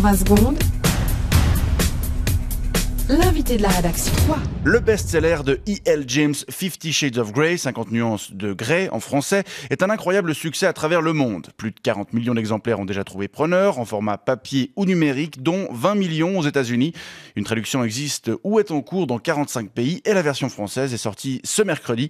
20 secondes. L'invité de la rédaction 3. Le best-seller de E.L. James, 50 Shades of Grey, 50 nuances de Grey en français, est un incroyable succès à travers le monde. Plus de 40 millions d'exemplaires ont déjà trouvé preneur, en format papier ou numérique, dont 20 millions aux États-Unis. Une traduction existe ou est en cours dans 45 pays et la version française est sortie ce mercredi.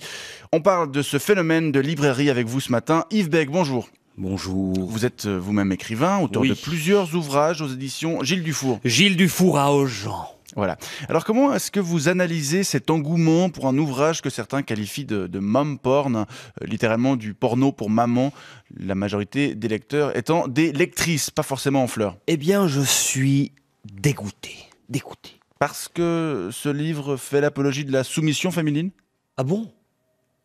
On parle de ce phénomène de librairie avec vous ce matin. Yves Beck, bonjour. Bonjour. Vous êtes euh, vous-même écrivain, auteur de plusieurs ouvrages aux éditions Gilles Dufour. Gilles Dufour à Augean. Voilà. Alors comment est-ce que vous analysez cet engouement pour un ouvrage que certains qualifient de, de porn, euh, littéralement du porno pour maman, la majorité des lecteurs étant des lectrices, pas forcément en fleurs Eh bien, je suis dégoûté. Dégoûté. Parce que ce livre fait l'apologie de la soumission féminine Ah bon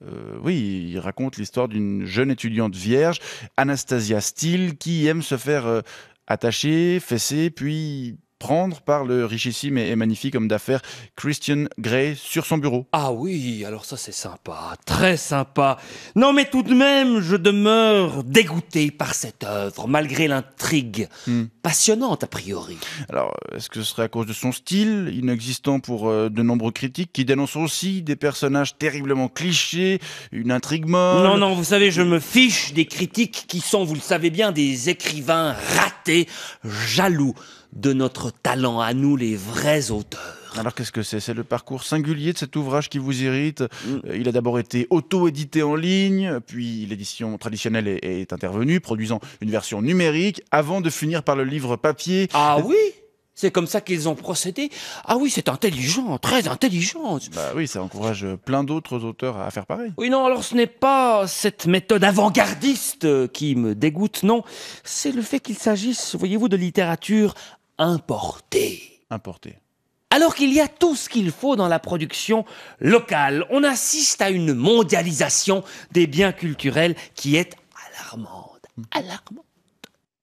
euh, oui, il raconte l'histoire d'une jeune étudiante vierge, Anastasia Steele, qui aime se faire euh, attacher, fesser, puis prendre par le richissime et magnifique homme d'affaires Christian Grey sur son bureau. Ah oui, alors ça c'est sympa, très sympa. Non mais tout de même, je demeure dégoûté par cette œuvre, malgré l'intrigue hmm. passionnante a priori. Alors, est-ce que ce serait à cause de son style, inexistant pour euh, de nombreux critiques, qui dénoncent aussi des personnages terriblement clichés, une intrigue morte Non, non, vous savez, je me fiche des critiques qui sont, vous le savez bien, des écrivains ratés, jaloux de notre talent à nous, les vrais auteurs. Alors qu'est-ce que c'est C'est le parcours singulier de cet ouvrage qui vous irrite. Mm. Euh, il a d'abord été auto-édité en ligne, puis l'édition traditionnelle est, est, intervenue, produisant une version numérique, avant de finir par le livre papier. Ah oui c'est comme ça qu'ils ont procédé. Ah oui, c'est intelligent, très intelligent. Bah oui, ça encourage plein d'autres auteurs à faire pareil. Oui, non, alors ce n'est pas cette méthode avant-gardiste qui me dégoûte, non. C'est le fait qu'il s'agisse, voyez-vous, de littérature Importer. Importé. Alors qu'il y a tout ce qu'il faut dans la production locale, on assiste à une mondialisation des biens culturels qui est alarmante. Hmm. Alarmante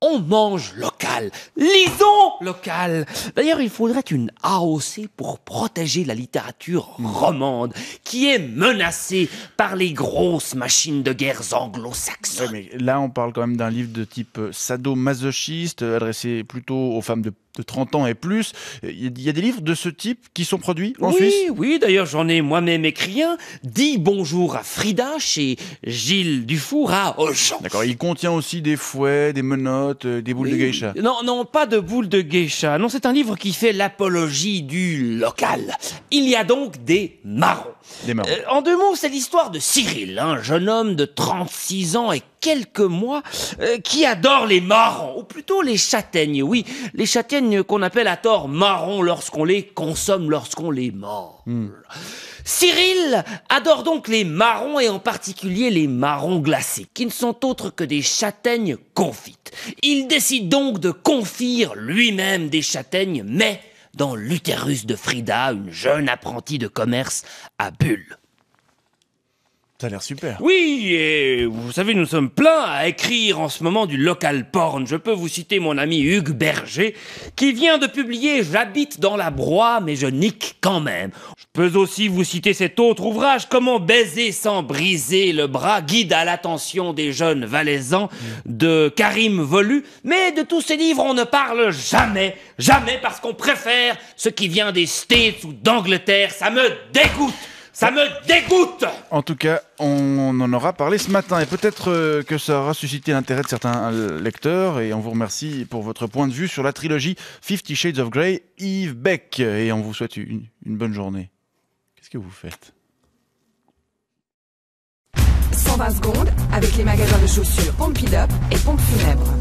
on mange local. Lisons local. D'ailleurs, il faudrait une AOC pour protéger la littérature romande, qui est menacée par les grosses machines de guerre anglo-saxonnes. Mais là, on parle quand même d'un livre de type euh, sadomasochiste, euh, adressé plutôt aux femmes de 30 ans et plus. Il y a des livres de ce type qui sont produits en Suisse Oui, d'ailleurs, j'en ai moi-même écrit un. Dis bonjour à Frida chez Gilles Dufour à Auchan. D'accord, il contient aussi des fouets, des menottes, euh, des boules de geisha. Non, non, pas de boules de geisha. Non, c'est un livre qui fait l'apologie du local. Il y a donc des marrons. Euh, en deux mots, c'est l'histoire de Cyril, un jeune homme de 36 ans et quelques mois euh, qui adore les marrons, ou plutôt les châtaignes, oui, les châtaignes qu'on appelle à tort marrons lorsqu'on les consomme, lorsqu'on les mord. Hmm. Cyril adore donc les marrons et en particulier les marrons glacés, qui ne sont autres que des châtaignes confites. Il décide donc de confire lui-même des châtaignes, mais dans l'utérus de Frida, une jeune apprentie de commerce à Bulle. Ça a l'air super. Oui, et vous savez, nous sommes pleins à écrire en ce moment du local porn. Je peux vous citer mon ami Hugues Berger, qui vient de publier J'habite dans la broie, mais je nique quand même. Je peux aussi vous citer cet autre ouvrage, Comment baiser sans briser le bras, guide à l'attention des jeunes valaisans, de Karim Volu. Mais de tous ces livres, on ne parle jamais, jamais, parce qu'on préfère ce qui vient des States ou d'Angleterre. Ça me dégoûte ça me dégoûte En tout cas, on en aura parlé ce matin et peut-être euh, que ça aura suscité l'intérêt de certains euh, lecteurs et on vous remercie pour votre point de vue sur la trilogie Fifty Shades of Grey, Yves Beck et on vous souhaite une, bonne journée. Qu'est-ce que vous faites 120 secondes avec les magasins de chaussures Up et Pompe Funèbre.